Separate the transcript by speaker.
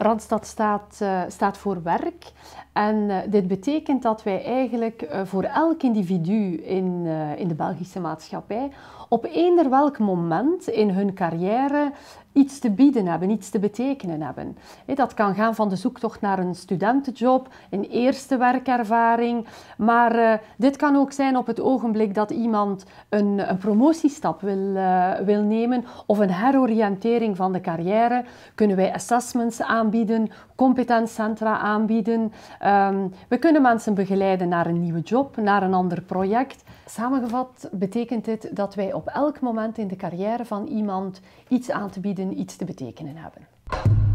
Speaker 1: Randstad staat, eh, staat voor werk. En eh, dit betekent dat wij eigenlijk eh, voor elk individu in, eh, in de Belgische maatschappij op eender welk moment in hun carrière iets te bieden hebben, iets te betekenen hebben. dat kan gaan van de zoektocht naar een studentenjob, een eerste werkervaring, maar dit kan ook zijn op het ogenblik dat iemand een, promotiestap wil, wil nemen of een heroriëntering van de carrière. Kunnen wij assessments aanbieden, competentcentra aanbieden, Ehm, we kunnen mensen begeleiden naar een nieuwe job, naar een ander project. Samengevat betekent dit dat wij op elk moment in de carrière van iemand iets aan te bieden, iets te betekenen hebben.